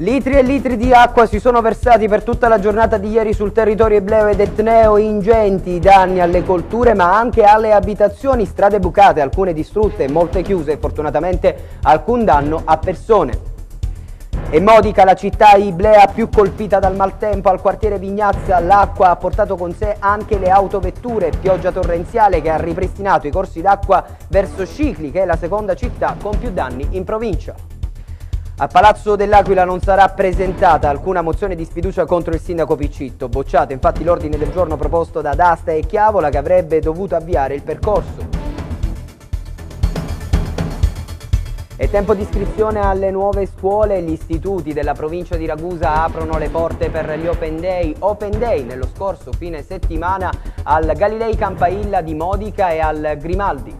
Litri e litri di acqua si sono versati per tutta la giornata di ieri sul territorio ebleo ed etneo, ingenti i danni alle colture ma anche alle abitazioni, strade bucate, alcune distrutte, molte chiuse e fortunatamente alcun danno a persone. E Modica, la città iblea più colpita dal maltempo, al quartiere Vignazza l'acqua ha portato con sé anche le autovetture, pioggia torrenziale che ha ripristinato i corsi d'acqua verso Scicli che è la seconda città con più danni in provincia. A Palazzo dell'Aquila non sarà presentata alcuna mozione di sfiducia contro il sindaco Piccitto, bocciato infatti l'ordine del giorno proposto da D'Asta e Chiavola che avrebbe dovuto avviare il percorso. È tempo di iscrizione alle nuove scuole, gli istituti della provincia di Ragusa aprono le porte per gli Open Day. Open Day nello scorso fine settimana al Galilei Campailla di Modica e al Grimaldi.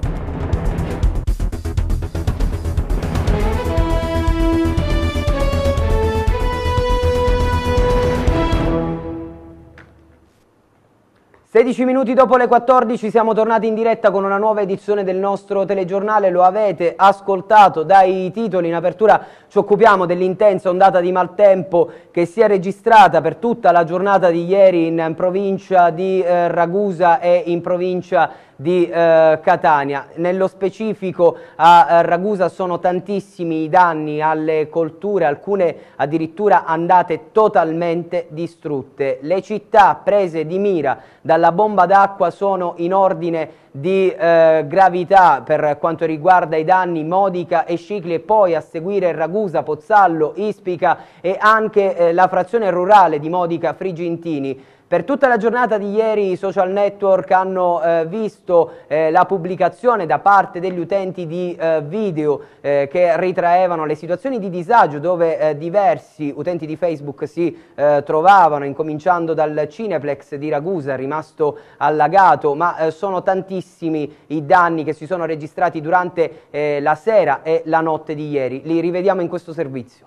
16 minuti dopo le 14 siamo tornati in diretta con una nuova edizione del nostro telegiornale, lo avete ascoltato dai titoli, in apertura ci occupiamo dell'intensa ondata di maltempo che si è registrata per tutta la giornata di ieri in provincia di eh, Ragusa e in provincia di di eh, Catania. Nello specifico a Ragusa sono tantissimi i danni alle colture, alcune addirittura andate totalmente distrutte. Le città prese di mira dalla bomba d'acqua sono in ordine di eh, gravità per quanto riguarda i danni Modica e Scicli e poi a seguire Ragusa, Pozzallo, Ispica e anche eh, la frazione rurale di Modica Frigintini. Per tutta la giornata di ieri i social network hanno eh, visto eh, la pubblicazione da parte degli utenti di eh, video eh, che ritraevano le situazioni di disagio dove eh, diversi utenti di Facebook si eh, trovavano, incominciando dal Cineplex di Ragusa, rimasto allagato, ma sono tantissimi i danni che si sono registrati durante la sera e la notte di ieri. Li rivediamo in questo servizio.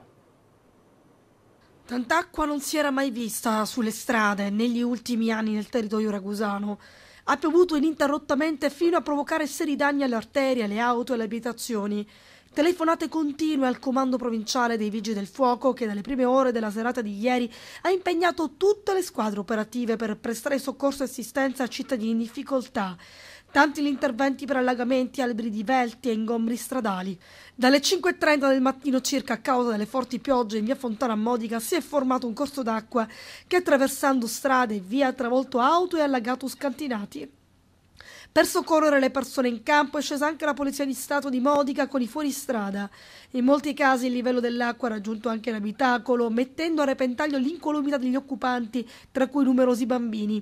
Tant'acqua non si era mai vista sulle strade negli ultimi anni nel territorio ragusano. Ha piovuto ininterrottamente fino a provocare seri danni alle arterie, alle auto e alle abitazioni. Telefonate continue al comando provinciale dei Vigili del Fuoco che dalle prime ore della serata di ieri ha impegnato tutte le squadre operative per prestare soccorso e assistenza a cittadini in difficoltà. Tanti gli interventi per allagamenti, alberi divelti e ingombri stradali. Dalle 5.30 del mattino circa, a causa delle forti piogge in via Fontana Modica, si è formato un corso d'acqua che attraversando strade e via ha travolto auto e allagato scantinati. Per soccorrere le persone in campo è scesa anche la Polizia di Stato di Modica con i fuoristrada. In molti casi il livello dell'acqua ha raggiunto anche l'abitacolo, mettendo a repentaglio l'incolumità degli occupanti, tra cui numerosi bambini.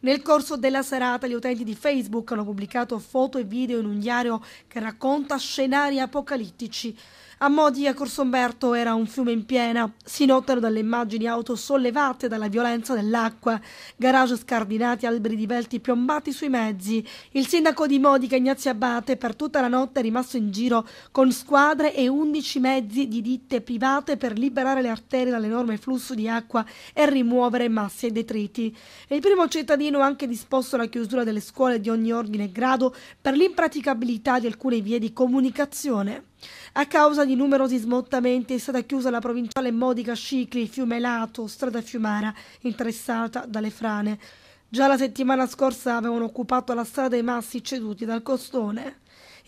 Nel corso della serata gli utenti di Facebook hanno pubblicato foto e video in un diario che racconta scenari apocalittici. A Modi a Corso Umberto era un fiume in piena. Si notano dalle immagini auto sollevate dalla violenza dell'acqua, garage scardinati, alberi divelti piombati sui mezzi. Il sindaco di Modica, Ignazio Abate, per tutta la notte è rimasto in giro con squadre e 11 mezzi di ditte private per liberare le arterie dall'enorme flusso di acqua e rimuovere massi e detriti. Il primo cittadino ha anche disposto la chiusura delle scuole di ogni ordine e grado per l'impraticabilità di alcune vie di comunicazione. A causa di numerosi smottamenti è stata chiusa la provinciale Modica Scicli, Fiume Lato, Strada Fiumara, interessata dalle frane. Già la settimana scorsa avevano occupato la strada i massi ceduti dal costone.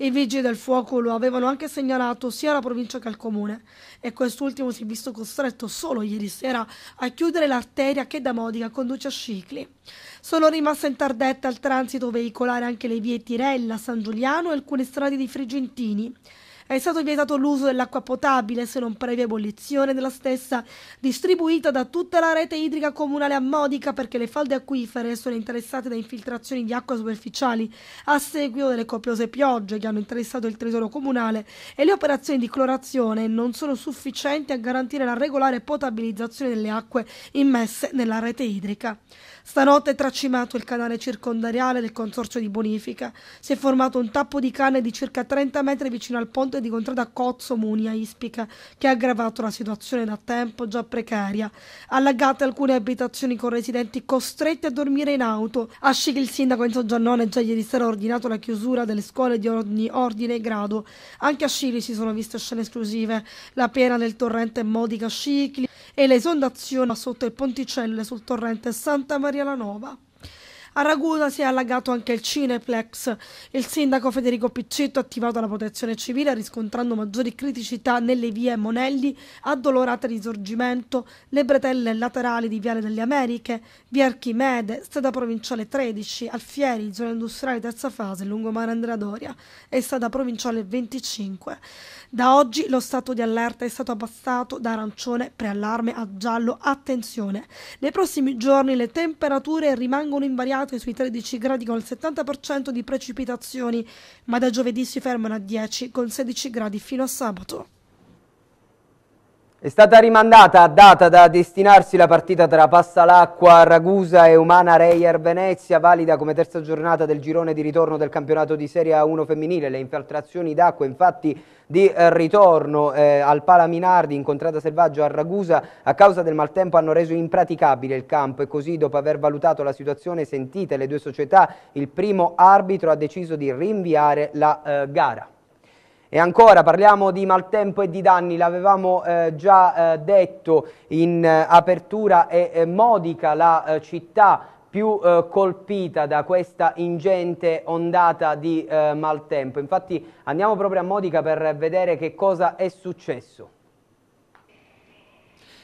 I vigili del fuoco lo avevano anche segnalato sia alla provincia che al comune e quest'ultimo si è visto costretto solo ieri sera a chiudere l'arteria che da Modica conduce a Scicli. Sono rimaste interdette al transito veicolare anche le vie Tirella, San Giuliano e alcune strade di Frigentini. È stato vietato l'uso dell'acqua potabile se non previa ebollizione della stessa, distribuita da tutta la rete idrica comunale a Modica perché le falde acquifere sono interessate da infiltrazioni di acqua superficiali a seguito delle copiose piogge che hanno interessato il tesoro comunale e le operazioni di clorazione non sono sufficienti a garantire la regolare potabilizzazione delle acque immesse nella rete idrica. Stanotte è tracimato il canale circondariale del consorzio di bonifica. Si è formato un tappo di canne di circa 30 metri vicino al ponte di contrada Cozzo Munia Ispica, che ha aggravato la situazione da tempo già precaria. Allagate alcune abitazioni con residenti costretti a dormire in auto. A Scicli il sindaco in soggiornone già ieri sera ha ordinato la chiusura delle scuole di ogni ordine e grado. Anche a Scili si sono viste scene esclusive. La piena del torrente Modica Scicli e l'esondazione sotto il ponticello sul torrente Santa Maria Maria Lanova. A Ragusa si è allagato anche il Cineplex. Il sindaco Federico Piccetto ha attivato la protezione civile riscontrando maggiori criticità nelle vie Monelli, addolorate Risorgimento, le bretelle laterali di Viale delle Americhe, via Archimede, strada provinciale 13, Alfieri, zona industriale terza fase, lungomare Andrea Doria e strada provinciale 25. Da oggi lo stato di allerta è stato abbassato da arancione preallarme a giallo. Attenzione! Nei prossimi giorni le temperature rimangono invariate stimate sui 13 gradi con il 70% di precipitazioni, ma da giovedì si fermano a 10 con 16 gradi fino a sabato. È stata rimandata a data da destinarsi la partita tra Passalacqua, Ragusa e Umana Reyer Venezia, valida come terza giornata del girone di ritorno del campionato di Serie A1 femminile. Le infiltrazioni d'acqua infatti di eh, ritorno eh, al Palaminardi in contrada selvaggio a Ragusa a causa del maltempo hanno reso impraticabile il campo e così dopo aver valutato la situazione sentite le due società il primo arbitro ha deciso di rinviare la eh, gara. E ancora parliamo di maltempo e di danni, l'avevamo eh, già eh, detto in eh, apertura, è eh, modica la eh, città più eh, colpita da questa ingente ondata di maltempo. Infatti andiamo proprio a Modica per vedere che cosa è successo.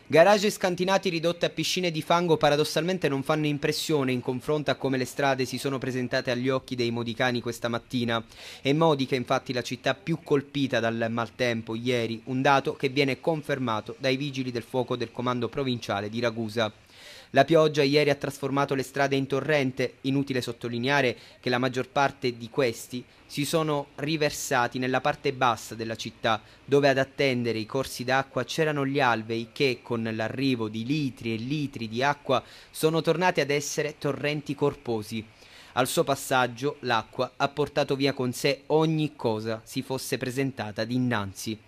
Garage scantinati ridotte a piscine di fango paradossalmente non fanno impressione in confronto a come le strade si sono presentate agli occhi dei modicani questa mattina. È Modica infatti la città più colpita dal maltempo ieri, un dato che viene confermato dai vigili del fuoco del comando provinciale di Ragusa. La pioggia ieri ha trasformato le strade in torrente, inutile sottolineare che la maggior parte di questi si sono riversati nella parte bassa della città, dove ad attendere i corsi d'acqua c'erano gli alvei che, con l'arrivo di litri e litri di acqua, sono tornati ad essere torrenti corposi. Al suo passaggio l'acqua ha portato via con sé ogni cosa si fosse presentata dinanzi.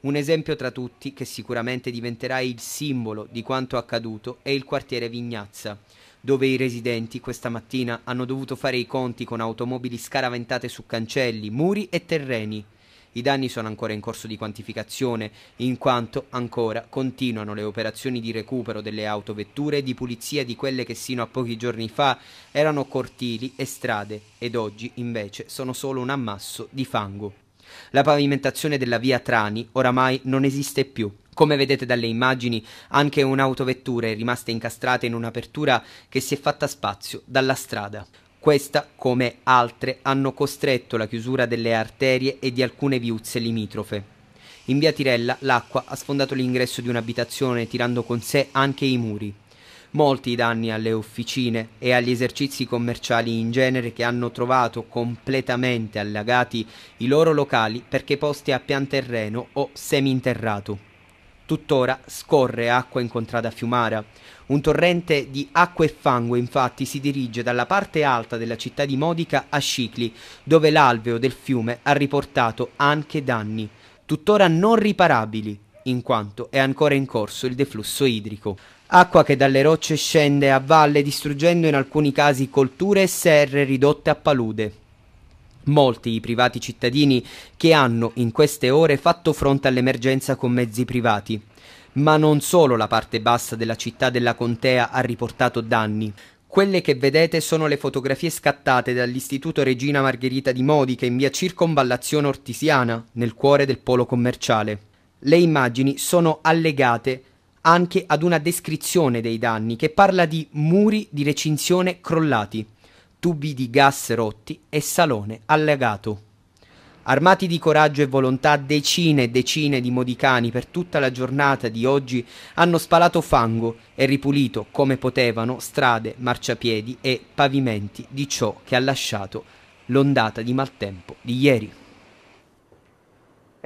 Un esempio tra tutti che sicuramente diventerà il simbolo di quanto accaduto è il quartiere Vignazza, dove i residenti questa mattina hanno dovuto fare i conti con automobili scaraventate su cancelli, muri e terreni. I danni sono ancora in corso di quantificazione, in quanto ancora continuano le operazioni di recupero delle autovetture e di pulizia di quelle che sino a pochi giorni fa erano cortili e strade, ed oggi invece sono solo un ammasso di fango. La pavimentazione della via Trani oramai non esiste più. Come vedete dalle immagini, anche un'autovettura è rimasta incastrata in un'apertura che si è fatta spazio dalla strada. Questa, come altre, hanno costretto la chiusura delle arterie e di alcune viuzze limitrofe. In via Tirella l'acqua ha sfondato l'ingresso di un'abitazione tirando con sé anche i muri molti i danni alle officine e agli esercizi commerciali in genere che hanno trovato completamente allagati i loro locali perché posti a pian terreno o seminterrato. Tuttora scorre acqua incontrata a Fiumara. Un torrente di acqua e fango infatti si dirige dalla parte alta della città di Modica a Scicli, dove l'alveo del fiume ha riportato anche danni, tuttora non riparabili, in quanto è ancora in corso il deflusso idrico acqua che dalle rocce scende a valle distruggendo in alcuni casi colture e serre ridotte a palude. Molti i privati cittadini che hanno in queste ore fatto fronte all'emergenza con mezzi privati. Ma non solo la parte bassa della città della contea ha riportato danni. Quelle che vedete sono le fotografie scattate dall'Istituto Regina Margherita di Modica in via Circonvallazione Ortisiana, nel cuore del polo commerciale. Le immagini sono allegate anche ad una descrizione dei danni che parla di muri di recinzione crollati, tubi di gas rotti e salone allagato. Armati di coraggio e volontà, decine e decine di modicani per tutta la giornata di oggi hanno spalato fango e ripulito come potevano strade, marciapiedi e pavimenti di ciò che ha lasciato l'ondata di maltempo di ieri.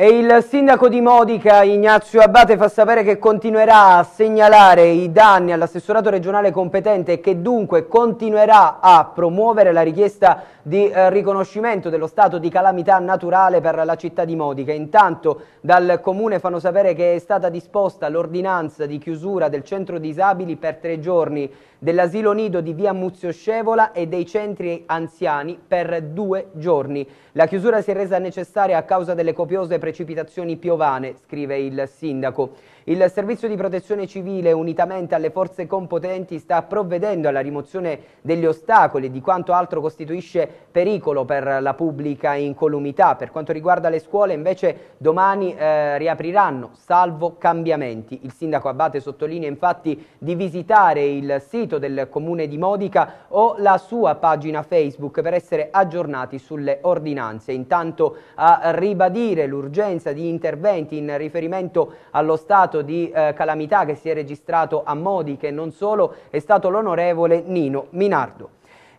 E il sindaco di Modica, Ignazio Abate, fa sapere che continuerà a segnalare i danni all'assessorato regionale competente e che dunque continuerà a promuovere la richiesta di eh, riconoscimento dello stato di calamità naturale per la città di Modica. Intanto dal comune fanno sapere che è stata disposta l'ordinanza di chiusura del centro disabili per tre giorni dell'asilo nido di via Muzio Scevola e dei centri anziani per due giorni. La chiusura si è resa necessaria a causa delle copiose precipitazioni piovane, scrive il sindaco. Il servizio di protezione civile, unitamente alle forze competenti, sta provvedendo alla rimozione degli ostacoli e di quanto altro costituisce pericolo per la pubblica incolumità. Per quanto riguarda le scuole, invece, domani eh, riapriranno, salvo cambiamenti. Il sindaco Abate sottolinea infatti di visitare il sito del comune di Modica o la sua pagina Facebook per essere aggiornati sulle ordinanze. Intanto a ribadire l'urgenza di interventi in riferimento allo stato stato di eh, calamità che si è registrato a Modi, che non solo, è stato l'onorevole Nino Minardo.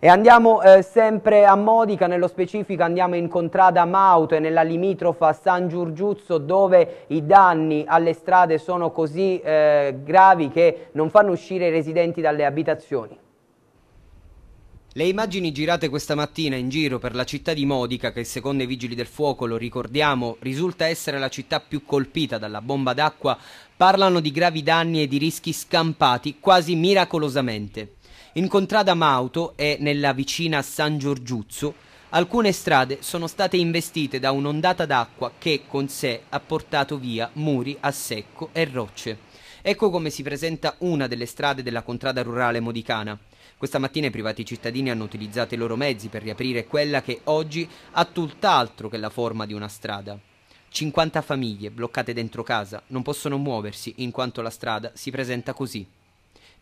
E andiamo eh, sempre a Modica, nello specifico andiamo in contrada Mauto e nella limitrofa San Giurgiuzzo dove i danni alle strade sono così eh, gravi che non fanno uscire i residenti dalle abitazioni. Le immagini girate questa mattina in giro per la città di Modica, che secondo i vigili del fuoco, lo ricordiamo, risulta essere la città più colpita dalla bomba d'acqua, parlano di gravi danni e di rischi scampati quasi miracolosamente. In contrada Mauto e nella vicina San Giorgiuzzo, alcune strade sono state investite da un'ondata d'acqua che con sé ha portato via muri a secco e rocce. Ecco come si presenta una delle strade della contrada rurale modicana. Questa mattina i privati cittadini hanno utilizzato i loro mezzi per riaprire quella che oggi ha tutt'altro che la forma di una strada. 50 famiglie bloccate dentro casa non possono muoversi in quanto la strada si presenta così.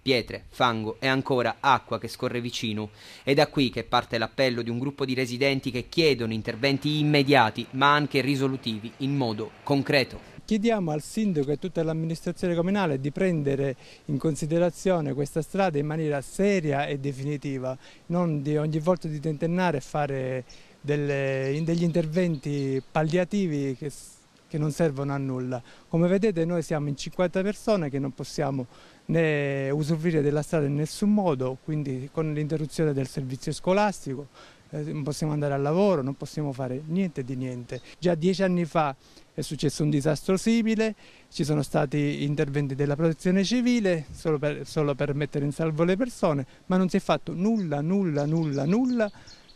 Pietre, fango e ancora acqua che scorre vicino. È da qui che parte l'appello di un gruppo di residenti che chiedono interventi immediati ma anche risolutivi in modo concreto. Chiediamo al sindaco e a tutta l'amministrazione comunale di prendere in considerazione questa strada in maniera seria e definitiva, non di ogni volta di tentennare e fare delle, degli interventi palliativi che, che non servono a nulla. Come vedete noi siamo in 50 persone che non possiamo né usufruire della strada in nessun modo, quindi con l'interruzione del servizio scolastico eh, non possiamo andare al lavoro, non possiamo fare niente di niente. Già dieci anni fa è successo un disastro simile, ci sono stati interventi della protezione civile solo per, solo per mettere in salvo le persone, ma non si è fatto nulla, nulla, nulla, nulla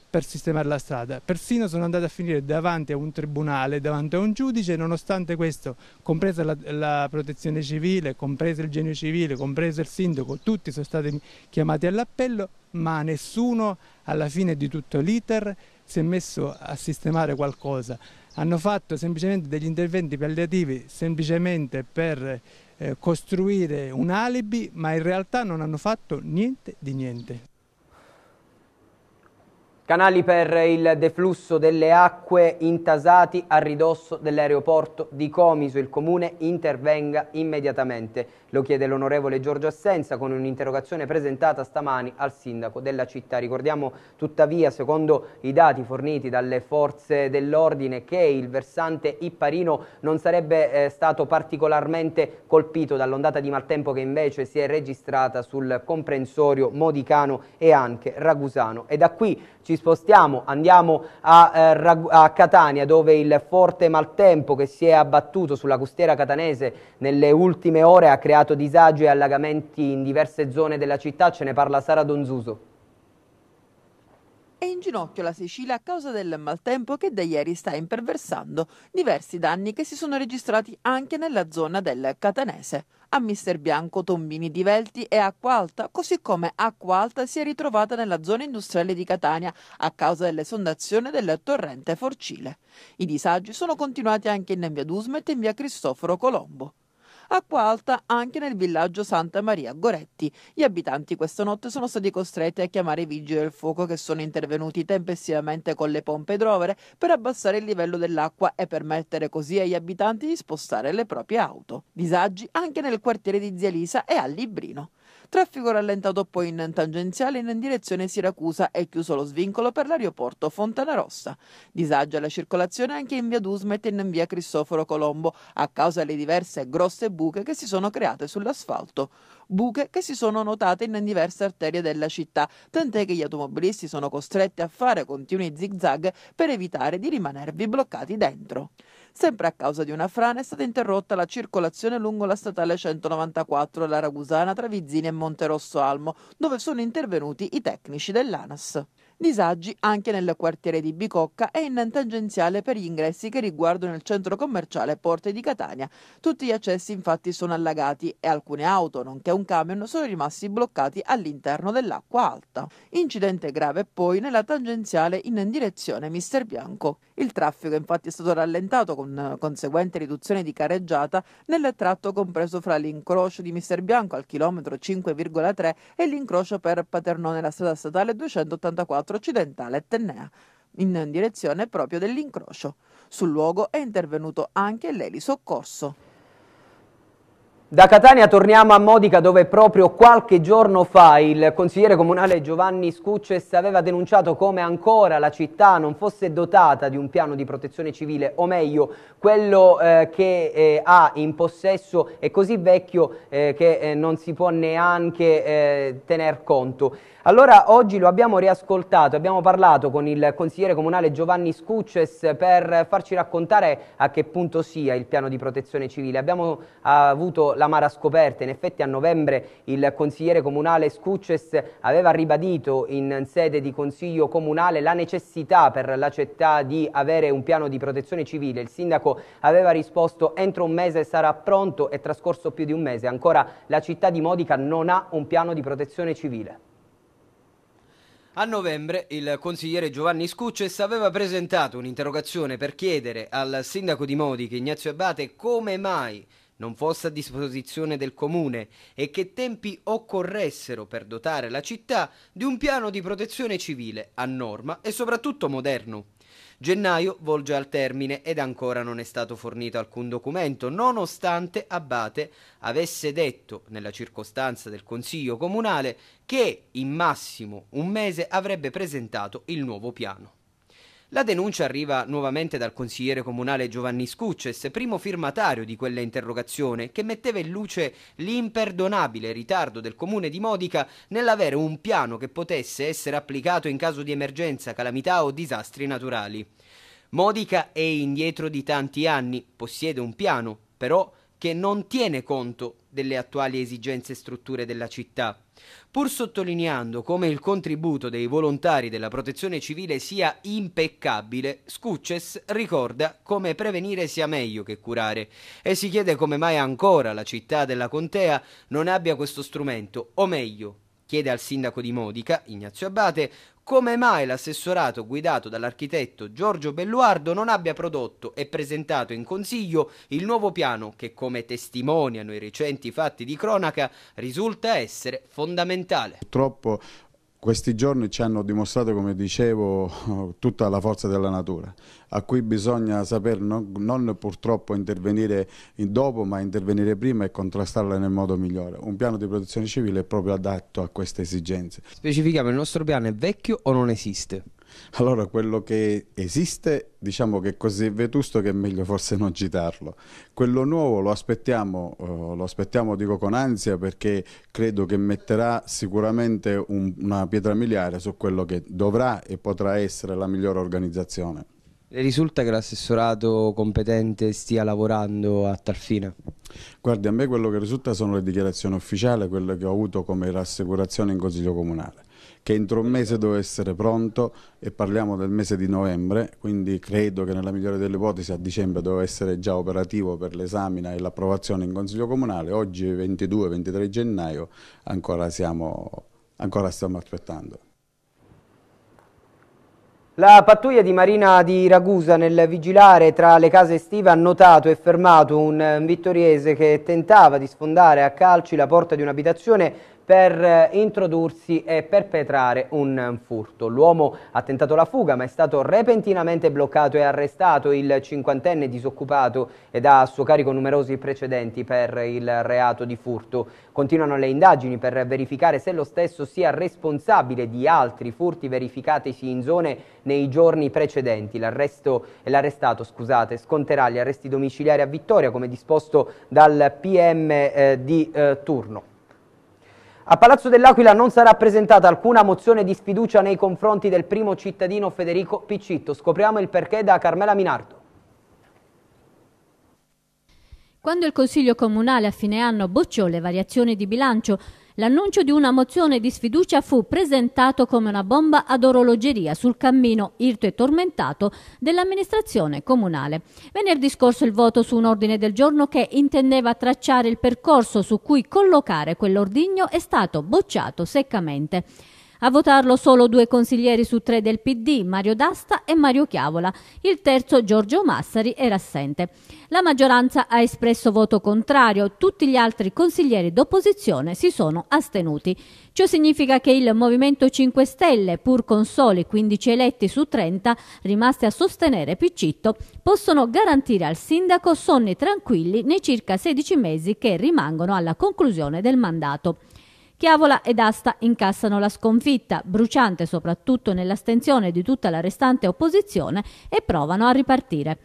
per sistemare la strada. Persino sono andato a finire davanti a un tribunale, davanti a un giudice, nonostante questo, compresa la, la, protezione civile, compreso il genio civile, compreso il sindaco, tutti sono stati chiamati all'appello, ma nessuno alla fine di tutto l'iter si è messo a sistemare qualcosa hanno fatto semplicemente degli interventi palliativi semplicemente per eh, costruire un alibi, ma in realtà non hanno fatto niente di niente. Canali per il deflusso delle acque intasati a ridosso dell'aeroporto di Comiso. Il comune intervenga immediatamente. Lo chiede l'onorevole Giorgio Assenza con un'interrogazione presentata stamani al sindaco della città. Ricordiamo tuttavia, secondo i dati forniti dalle forze dell'ordine, che il versante Ipparino non sarebbe eh, stato particolarmente colpito dall'ondata di maltempo che invece si è registrata sul comprensorio Modicano e anche Ragusano. E da qui ci spostiamo, andiamo a, eh, a, Catania dove il forte maltempo che si è abbattuto sulla costiera catanese nelle ultime ore ha creato disagi e allagamenti in diverse zone della città, ce ne parla Sara Donzuso. È in ginocchio la Sicilia a causa del maltempo che da ieri sta imperversando diversi danni che si sono registrati anche nella zona del Catanese a Mister Bianco, tombini di Velti e acqua alta, così come acqua alta si è ritrovata nella zona industriale di Catania a causa dell'esondazione del torrente Forcile. I disagi sono continuati anche in via Dusmet e in via Cristoforo Colombo acqua alta anche nel villaggio Santa Maria Goretti. Gli abitanti questa notte sono stati costretti a chiamare i vigili del fuoco che sono intervenuti tempestivamente con le pompe idrovere per abbassare il livello dell'acqua e permettere così agli abitanti di spostare le proprie auto. Disagi anche nel quartiere di Zia Lisa e a Librino. Traffico rallentato poi in tangenziale in direzione Siracusa e chiuso lo svincolo per l'aeroporto Fontanarossa. Disagio alla circolazione anche in via Dusmet e in via Cristoforo Colombo a causa delle diverse grosse buche che si sono create sull'asfalto. Buche che si sono notate in diverse arterie della città, tant'è che gli automobilisti sono costretti a fare continui zigzag per evitare di rimanervi bloccati dentro. Sempre a causa di una frana è stata interrotta la circolazione lungo la statale 194 la Ragusana tra Vizzini e Monterosso Almo, dove sono intervenuti i tecnici dell'ANAS. Disagi anche nel quartiere di Bicocca e in tangenziale per gli ingressi che riguardano il centro commerciale Porte di Catania. Tutti gli accessi infatti sono allagati e alcune auto, nonché un camion, sono rimasti bloccati all'interno dell'acqua alta. Incidente grave poi nella tangenziale in direzione Mister Bianco. Il traffico infatti è stato rallentato con conseguente riduzione di careggiata nel tratto compreso fra l'incrocio di Mister Bianco al chilometro 5,3 e l'incrocio per Paternò nella strada statale 284 teatro occidentale Etnea, in direzione proprio dell'incrocio. Sul luogo è intervenuto anche l'Eli Soccorso. Da Catania torniamo a Modica dove proprio qualche giorno fa il consigliere comunale Giovanni Scucces aveva denunciato come ancora la città non fosse dotata di un piano di protezione civile o meglio quello eh, che eh, ha in possesso è così vecchio eh, che eh, non si può neanche eh, tener conto. Allora oggi lo abbiamo riascoltato, abbiamo parlato con il consigliere comunale Giovanni Scucces per farci raccontare a che punto sia il piano di protezione civile. Abbiamo ah, avuto la mara scoperta, in effetti a novembre il consigliere comunale Scucces aveva ribadito in sede di consiglio comunale la necessità per la città di avere un piano di protezione civile. Il sindaco aveva risposto entro un mese sarà pronto e trascorso più di un mese ancora la città di Modica non ha un piano di protezione civile. A novembre il consigliere Giovanni Scucces aveva presentato un'interrogazione per chiedere al sindaco di Modiche Ignazio Abate come mai non fosse a disposizione del comune e che tempi occorressero per dotare la città di un piano di protezione civile a norma e soprattutto moderno. Gennaio volge al termine ed ancora non è stato fornito alcun documento, nonostante Abate avesse detto, nella circostanza del Consiglio Comunale, che in massimo un mese avrebbe presentato il nuovo piano. La denuncia arriva nuovamente dal consigliere comunale Giovanni Scucces, primo firmatario di quella interrogazione, che metteva in luce l'imperdonabile ritardo del comune di Modica nell'avere un piano che potesse essere applicato in caso di emergenza, calamità o disastri naturali. Modica è indietro di tanti anni, possiede un piano, però che non tiene conto delle attuali esigenze e strutture della città, pur sottolineando come il contributo dei volontari della protezione civile sia impeccabile, Scucces ricorda come prevenire sia meglio che curare e si chiede come mai ancora la città della contea non abbia questo strumento, o meglio, chiede al sindaco di Modica, Ignazio Abate, come mai l'assessorato guidato dall'architetto Giorgio Belluardo non abbia prodotto e presentato in consiglio il nuovo piano che, come testimoniano i recenti fatti di cronaca, risulta essere fondamentale. Purtroppo questi giorni ci hanno dimostrato, come dicevo, tutta la forza della natura, a cui bisogna saper non, non purtroppo intervenire in dopo, ma intervenire prima e contrastarla nel modo migliore. Un piano di protezione civile è proprio adatto a queste esigenze. Specifichiamo, il nostro piano è vecchio o non esiste? Allora quello che esiste diciamo che è così vetusto che è meglio forse non citarlo. Quello nuovo lo aspettiamo, eh, lo aspettiamo dico con ansia perché credo che metterà sicuramente un, una pietra miliare su quello che dovrà e potrà essere la migliore organizzazione. Le risulta che l'assessorato competente stia lavorando a tal fine? Guardi, a me quello che risulta sono le dichiarazioni ufficiali, quelle che ho avuto come rassicurazione in Consiglio Comunale che entro un mese doveva essere pronto e parliamo del mese di novembre, quindi credo che nella migliore delle ipotesi a dicembre doveva essere già operativo per l'esamina e l'approvazione in Consiglio Comunale, oggi 22-23 gennaio ancora, siamo, ancora stiamo aspettando. La pattuglia di Marina di Ragusa nel vigilare tra le case estive ha notato e fermato un vittoriese che tentava di sfondare a calci la porta di un'abitazione per eh, introdursi e perpetrare un furto. L'uomo ha tentato la fuga ma è stato repentinamente bloccato e arrestato il cinquantenne disoccupato ed ha a suo carico numerosi precedenti per il reato di furto. Continuano le indagini per verificare se lo stesso sia responsabile di altri furti verificatisi in zone nei giorni precedenti. l'arrestato scusate, sconterà gli arresti domiciliari a Vittoria come disposto dal PM eh, di eh, turno. A Palazzo dell'Aquila non sarà presentata alcuna mozione di sfiducia nei confronti del primo cittadino Federico Piccitto. Scopriamo il perché da Carmela Minardo. Quando il Consiglio Comunale a fine anno bocciò le variazioni di bilancio L'annuncio di una mozione di sfiducia fu presentato come una bomba ad orologeria sul cammino irto e tormentato dell'amministrazione comunale. Venerdì scorso il voto su un ordine del giorno che intendeva tracciare il percorso su cui collocare quell'ordigno è stato bocciato seccamente. A votarlo solo due consiglieri su tre del PD, Mario D'Asta e Mario Chiavola. Il terzo, Giorgio Massari, era assente. La maggioranza ha espresso voto contrario, tutti gli altri consiglieri d'opposizione si sono astenuti. Ciò significa che il Movimento 5 Stelle, pur con soli 15 eletti su 30 rimasti a sostenere Piccitto, possono garantire al sindaco sonni tranquilli nei circa 16 mesi che rimangono alla conclusione del mandato. Chiavola ed Asta incassano la sconfitta, bruciante soprattutto nell'astenzione di tutta la restante opposizione, e provano a ripartire.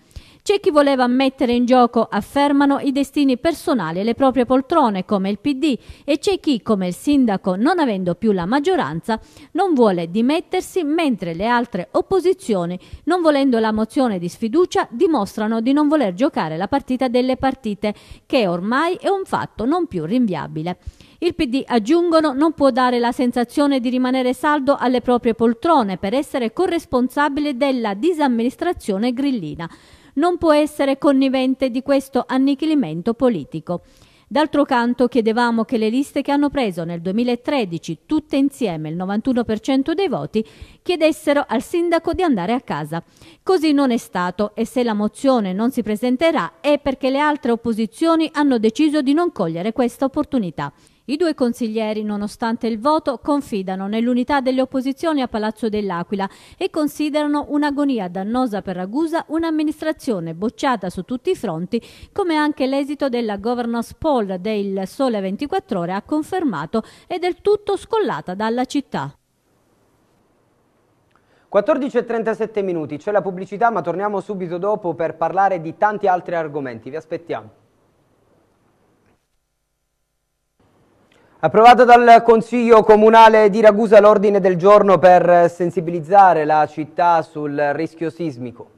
C'è chi voleva mettere in gioco, affermano, i destini personali e le proprie poltrone, come il PD, e c'è chi, come il sindaco, non avendo più la maggioranza, non vuole dimettersi, mentre le altre opposizioni, non volendo la mozione di sfiducia, dimostrano di non voler giocare la partita delle partite, che ormai è un fatto non più rinviabile. Il PD, aggiungono, non può dare la sensazione di rimanere saldo alle proprie poltrone per essere corresponsabile della disamministrazione grillina. Non può essere connivente di questo annichilimento politico. D'altro canto chiedevamo che le liste che hanno preso nel 2013 tutte insieme il 91% dei voti chiedessero al sindaco di andare a casa. Così non è stato e se la mozione non si presenterà è perché le altre opposizioni hanno deciso di non cogliere questa opportunità. I due consiglieri, nonostante il voto, confidano nell'unità delle opposizioni a Palazzo dell'Aquila e considerano un'agonia dannosa per Ragusa un'amministrazione bocciata su tutti i fronti, come anche l'esito della governance poll del Sole 24 Ore ha confermato e del tutto scollata dalla città. 14.37 minuti, c'è la pubblicità ma torniamo subito dopo per parlare di tanti altri argomenti, vi aspettiamo. Approvato dal Consiglio Comunale di Ragusa l'ordine del giorno per sensibilizzare la città sul rischio sismico.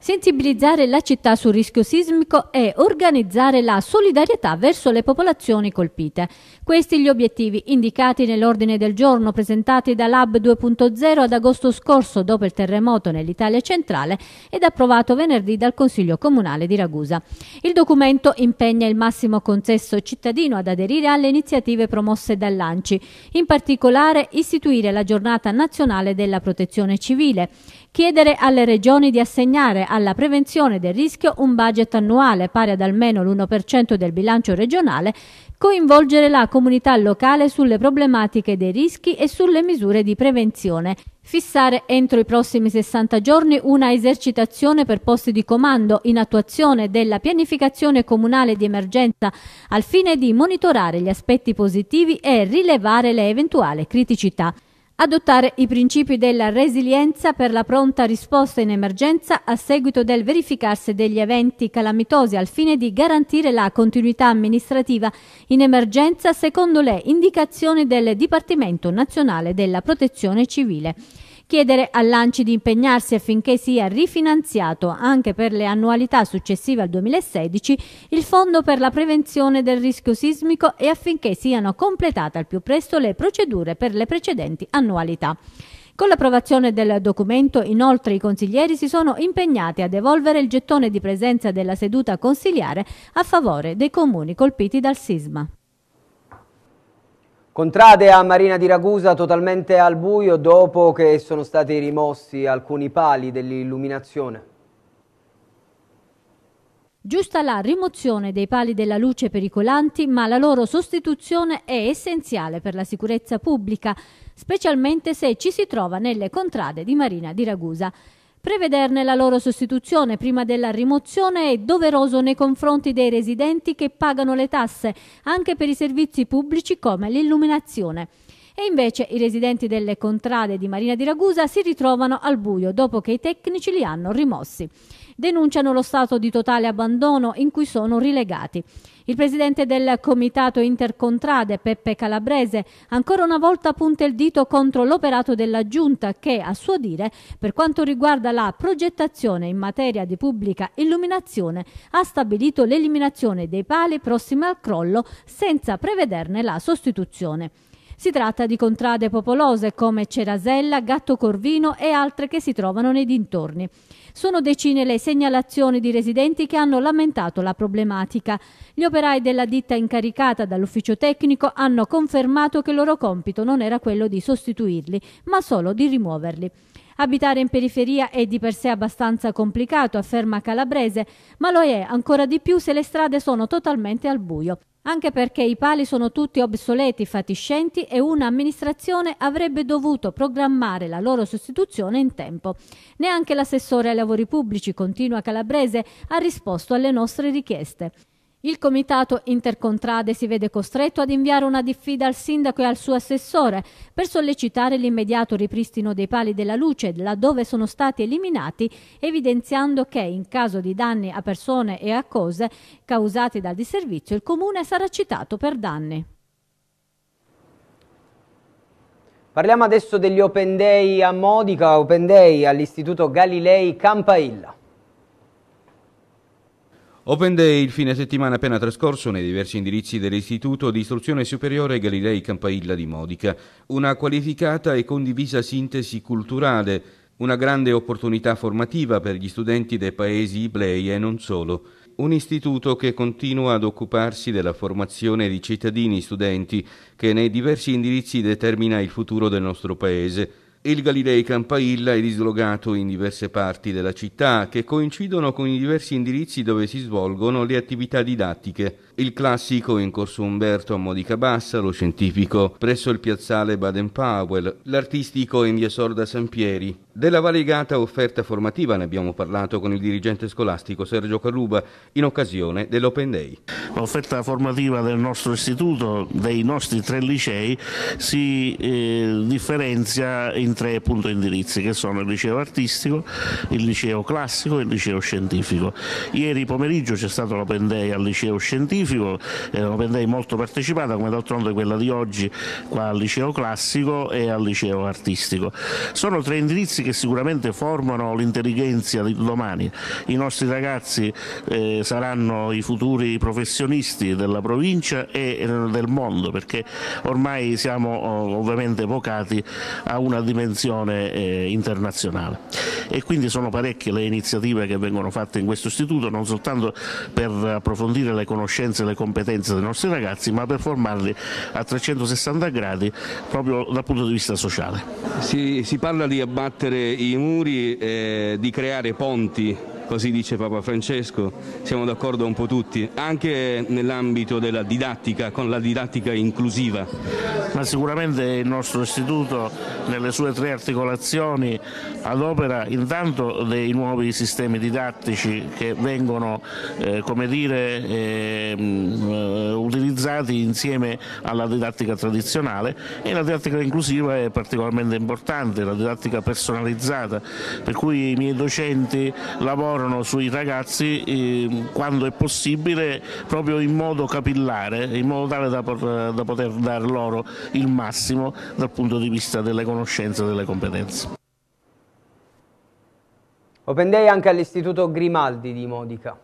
Sensibilizzare la città sul rischio sismico e organizzare la solidarietà verso le popolazioni colpite. Questi gli obiettivi indicati nell'ordine del giorno presentati da Lab 2.0 ad agosto scorso dopo il terremoto nell'Italia centrale ed approvato venerdì dal Consiglio Comunale di Ragusa. Il documento impegna il massimo consesso cittadino ad aderire alle iniziative promosse dal Lanci, in particolare istituire la giornata nazionale della protezione civile, chiedere alle regioni di assegnare alla prevenzione del rischio un budget annuale pari ad almeno l'1% del bilancio regionale, coinvolgere la comunità locale sulle problematiche dei rischi e sulle misure di prevenzione, fissare entro i prossimi 60 giorni una esercitazione per posti di comando in attuazione della pianificazione comunale di emergenza al fine di monitorare gli aspetti positivi e rilevare le eventuali criticità adottare i principi della resilienza per la pronta risposta in emergenza a seguito del verificarsi degli eventi calamitosi al fine di garantire la continuità amministrativa in emergenza secondo le indicazioni del Dipartimento Nazionale della Protezione Civile chiedere all'ANCI di impegnarsi affinché sia rifinanziato anche per le annualità successive al 2016 il Fondo per la prevenzione del rischio sismico e affinché siano completate al più presto le procedure per le precedenti annualità. Con l'approvazione del documento, inoltre, i consiglieri si sono impegnati a devolvere il gettone di presenza della seduta consiliare a favore dei comuni colpiti dal sisma. Contrade a Marina di Ragusa totalmente al buio dopo che sono stati rimossi alcuni pali dell'illuminazione. Giusta la rimozione dei pali della luce pericolanti, ma la loro sostituzione è essenziale per la sicurezza pubblica, specialmente se ci si trova nelle contrade di Marina di Ragusa. Prevederne la loro sostituzione prima della rimozione è doveroso nei confronti dei residenti che pagano le tasse anche per i servizi pubblici come l'illuminazione. E invece i residenti delle contrade di Marina di Ragusa si ritrovano al buio dopo che i tecnici li hanno rimossi. Denunciano lo stato di totale abbandono in cui sono rilegati. Il presidente del comitato intercontrade, Peppe Calabrese, ancora una volta punta il dito contro l'operato della Giunta che, a suo dire, per quanto riguarda la progettazione in materia di pubblica illuminazione, ha stabilito l'eliminazione dei pali prossimi al crollo senza prevederne la sostituzione. Si tratta di contrade popolose come Cerasella, Gatto Corvino e altre che si trovano nei dintorni. Sono decine le segnalazioni di residenti che hanno lamentato la problematica. Gli operai della ditta incaricata dall'ufficio tecnico hanno confermato che il loro compito non era quello di sostituirli, ma solo di rimuoverli. Abitare in periferia è di per sé abbastanza complicato, afferma Calabrese, ma lo è ancora di più se le strade sono totalmente al buio anche perché i pali sono tutti obsoleti, fatiscenti e un'amministrazione avrebbe dovuto programmare la loro sostituzione in tempo. Neanche l'assessore ai lavori pubblici, continua Calabrese, ha risposto alle nostre richieste. Il comitato intercontrade si vede costretto ad inviare una diffida al sindaco e al suo assessore per sollecitare l'immediato ripristino dei pali della luce laddove sono stati eliminati, evidenziando che in caso di danni a persone e a cose causate dal disservizio il comune sarà citato per danni. Parliamo adesso degli Open Day a Modica, Open Day all'Istituto Galilei Campailla. Open Day il fine settimana appena trascorso nei diversi indirizzi dell'Istituto di Istruzione Superiore Galilei Campailla di Modica. Una qualificata e condivisa sintesi culturale, una grande opportunità formativa per gli studenti dei paesi iblei e non solo. Un istituto che continua ad occuparsi della formazione di cittadini studenti che nei diversi indirizzi determina il futuro del nostro paese il Galilei Campailla è dislocato in diverse parti della città che coincidono con i diversi indirizzi dove si svolgono le attività didattiche. Il classico in corso Umberto a Modica Bassa, lo scientifico presso il piazzale Baden-Powell, l'artistico in via Sorda Sampieri, della variegata offerta formativa ne abbiamo parlato con il dirigente scolastico Sergio Carruba in occasione dell'Open Day. L'offerta formativa del nostro istituto, dei nostri tre licei, si eh, differenzia in tre appunto, indirizzi che sono il liceo artistico, il liceo classico e il liceo scientifico. Ieri pomeriggio c'è stato l'Open Day al liceo scientifico, eh, l'Open Day molto partecipata come d'altronde quella di oggi qua al liceo classico e al liceo artistico. Sono tre indirizzi che che sicuramente formano l'intelligenza di domani. I nostri ragazzi eh, saranno i futuri professionisti della provincia e eh, del mondo perché ormai siamo oh, ovviamente vocati a una dimensione eh, internazionale e quindi sono parecchie le iniziative che vengono fatte in questo istituto non soltanto per approfondire le conoscenze e le competenze dei nostri ragazzi ma per formarli a 360 gradi proprio dal punto di vista sociale. Si, si parla di abbattere i muri, eh, di creare ponti così dice Papa Francesco, siamo d'accordo un po' tutti, anche nell'ambito della didattica, con la didattica inclusiva. Ma sicuramente il nostro istituto nelle sue tre articolazioni adopera intanto dei nuovi sistemi didattici che vengono eh, come dire, ehm, eh, utilizzati insieme alla didattica tradizionale e la didattica inclusiva è particolarmente importante, la didattica personalizzata, per cui i miei docenti lavorano lavorano sui ragazzi ehm, quando è possibile proprio in modo capillare, in modo tale da, da poter dar loro il massimo dal punto di vista delle conoscenze e delle competenze. Open Day anche all'Istituto Grimaldi di Modica.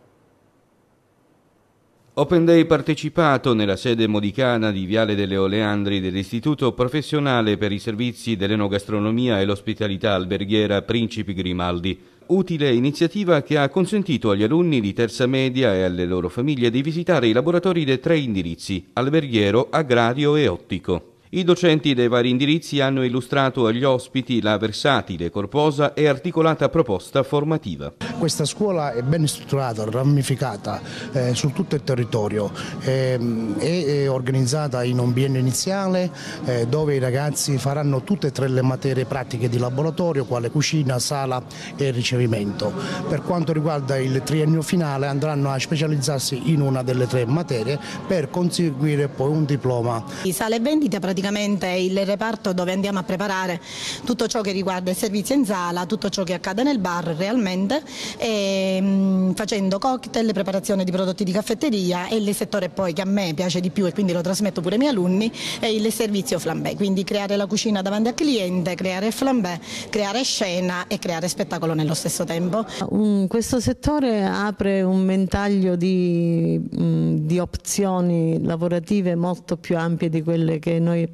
Open Day partecipato nella sede modicana di Viale delle Oleandri dell'Istituto Professionale per i Servizi dell'Enogastronomia e l'Ospitalità Alberghiera Principi Grimaldi utile iniziativa che ha consentito agli alunni di terza media e alle loro famiglie di visitare i laboratori dei tre indirizzi, alberghiero, agrario e ottico. I docenti dei vari indirizzi hanno illustrato agli ospiti la versatile, corposa e articolata proposta formativa. Questa scuola è ben strutturata, ramificata eh, su tutto il territorio, eh, è organizzata in un biennio iniziale eh, dove i ragazzi faranno tutte e tre le materie pratiche di laboratorio, quale cucina, sala e ricevimento. Per quanto riguarda il triennio finale andranno a specializzarsi in una delle tre materie per conseguire poi un diploma. Sale vendita praticamente praticamente il reparto dove andiamo a preparare tutto ciò che riguarda il servizio in sala, tutto ciò che accade nel bar realmente, e, mh, mm, facendo cocktail, preparazione di prodotti di caffetteria e il settore poi che a me piace di più e quindi lo trasmetto pure ai miei alunni è il servizio flambé, quindi creare la cucina davanti al cliente, creare flambé, creare scena e creare spettacolo nello stesso tempo. Um, questo settore apre un ventaglio di, um, di opzioni lavorative molto più ampie di quelle che noi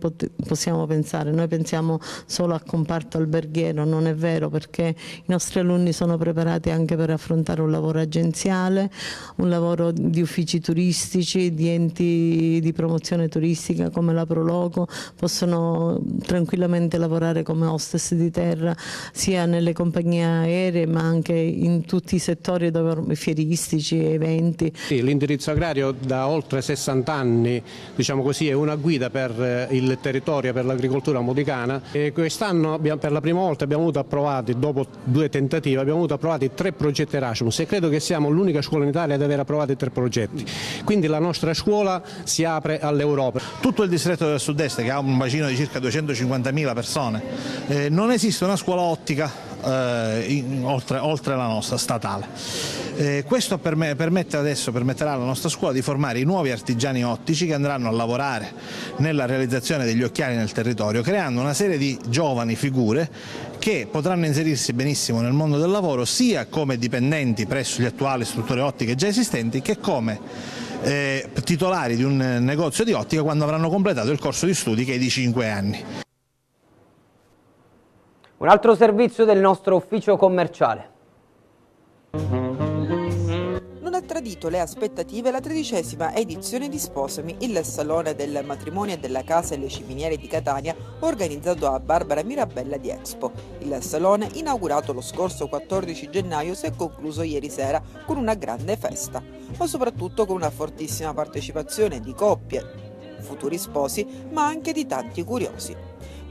possiamo pensare, noi pensiamo solo al comparto alberghiero, non è vero perché i nostri alunni sono preparati anche per affrontare un lavoro agenziale, un lavoro di uffici turistici, di enti di promozione turistica come la Prologo, possono tranquillamente lavorare come hostess di terra sia nelle compagnie aeree ma anche in tutti i settori dove, fieristici, e eventi. L'indirizzo agrario da oltre 60 anni diciamo così, è una guida per eh, i il territorio per l'agricoltura modicana e quest'anno per la prima volta abbiamo avuto approvati, dopo due tentativi, abbiamo avuto approvati tre progetti Erasmus e credo che siamo l'unica scuola in Italia ad aver approvato tre progetti. Quindi la nostra scuola si apre all'Europa. Tutto il distretto del sud-est che ha un bacino di circa 250.000 persone, eh, non esiste una scuola ottica eh, in, oltre, oltre, la nostra statale. Eh, questo perm- permette adesso, permetterà alla nostra scuola di formare i nuovi artigiani ottici che andranno a lavorare nella realizzazione degli occhiali nel territorio, creando una serie di giovani figure che potranno inserirsi benissimo nel mondo del lavoro sia come dipendenti presso gli attuali strutture ottiche già esistenti che come eh, titolari di un eh, negozio di ottica quando avranno completato il corso di studi che è di 5 anni. Un altro servizio del nostro ufficio commerciale. Non ha tradito le aspettative la tredicesima edizione di Sposami, il salone del matrimonio e della casa e le ciminiere di Catania, organizzato a Barbara Mirabella di Expo. Il salone, inaugurato lo scorso 14 gennaio, si è concluso ieri sera con una grande festa, ma soprattutto con una fortissima partecipazione di coppie, futuri sposi, ma anche di tanti curiosi.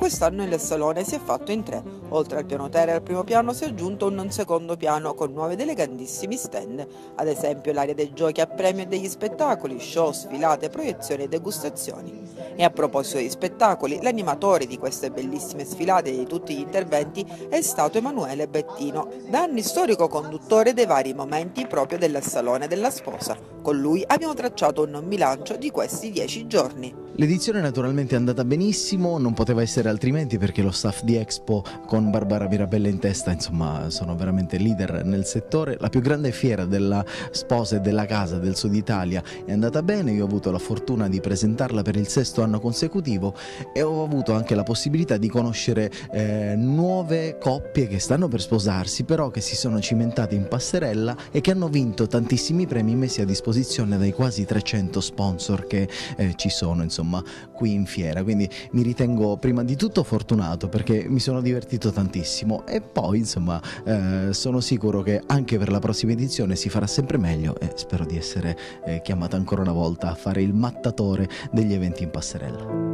Quest'anno il salone si è fatto in tre. Oltre al piano terra e al primo piano si è aggiunto un secondo piano con nuove delle elegantissimi stand, ad esempio l'area dei giochi a premio e degli spettacoli, show, sfilate, proiezioni e degustazioni. E a proposito di spettacoli, l'animatore di queste bellissime sfilate e di tutti gli interventi è stato Emanuele Bettino, da anni storico conduttore dei vari momenti proprio del Salone della Sposa. Con lui abbiamo tracciato un bilancio di questi dieci giorni. L'edizione naturalmente è andata benissimo, non poteva essere altrimenti perché lo staff di Expo con Barbara Mirabella in testa, insomma, sono veramente leader nel settore. La più grande fiera della sposa e della casa del Sud Italia è andata bene, io ho avuto la fortuna di presentarla per il sesto anno consecutivo e ho avuto anche la possibilità di conoscere eh, nuove coppie che stanno per sposarsi, però che si sono cimentate in passerella e che hanno vinto tantissimi premi messi a disposizione dai quasi 300 sponsor che eh, ci sono, insomma insomma qui in fiera quindi mi ritengo prima di tutto fortunato perché mi sono divertito tantissimo e poi insomma eh, sono sicuro che anche per la prossima edizione si farà sempre meglio e spero di essere eh, chiamato ancora una volta a fare il mattatore degli eventi in passerella.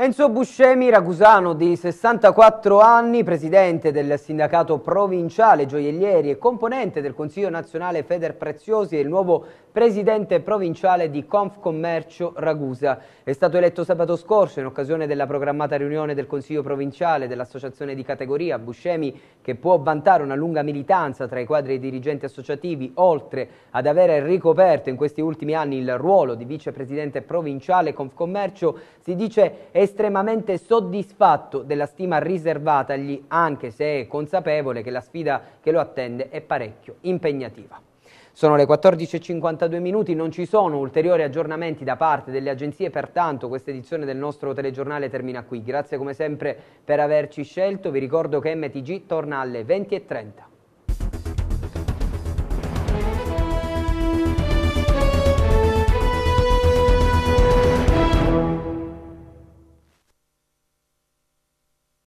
Enzo Buscemi, ragusano di 64 anni, presidente del sindacato provinciale gioiellieri e componente del Consiglio nazionale Feder Preziosi e il nuovo presidente provinciale di Confcommercio Ragusa. È stato eletto sabato scorso in occasione della programmata riunione del Consiglio provinciale dell'associazione di categoria Buscemi che può vantare una lunga militanza tra i quadri dirigenti associativi oltre ad avere ricoperto in questi ultimi anni il ruolo di vicepresidente provinciale Confcommercio si dice estremamente soddisfatto della stima riservatagli anche se è consapevole che la sfida che lo attende è parecchio impegnativa. Sono le 14.52 minuti, non ci sono ulteriori aggiornamenti da parte delle agenzie, pertanto questa edizione del nostro telegiornale termina qui. Grazie come sempre per averci scelto, vi ricordo che MTG torna alle 20.30.